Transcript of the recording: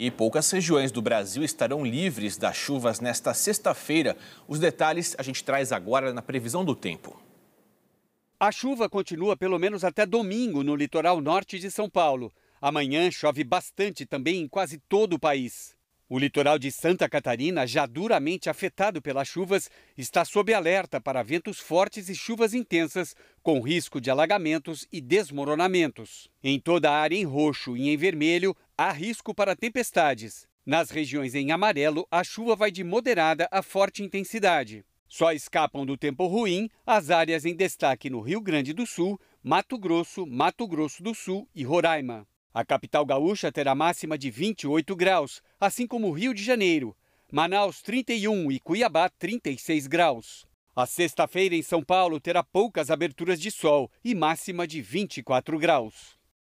E poucas regiões do Brasil estarão livres das chuvas nesta sexta-feira. Os detalhes a gente traz agora na previsão do tempo. A chuva continua pelo menos até domingo no litoral norte de São Paulo. Amanhã chove bastante também em quase todo o país. O litoral de Santa Catarina, já duramente afetado pelas chuvas, está sob alerta para ventos fortes e chuvas intensas, com risco de alagamentos e desmoronamentos. Em toda a área em roxo e em vermelho, há risco para tempestades. Nas regiões em amarelo, a chuva vai de moderada a forte intensidade. Só escapam do tempo ruim as áreas em destaque no Rio Grande do Sul, Mato Grosso, Mato Grosso do Sul e Roraima. A capital gaúcha terá máxima de 28 graus, assim como Rio de Janeiro, Manaus 31 e Cuiabá 36 graus. A sexta-feira em São Paulo terá poucas aberturas de sol e máxima de 24 graus.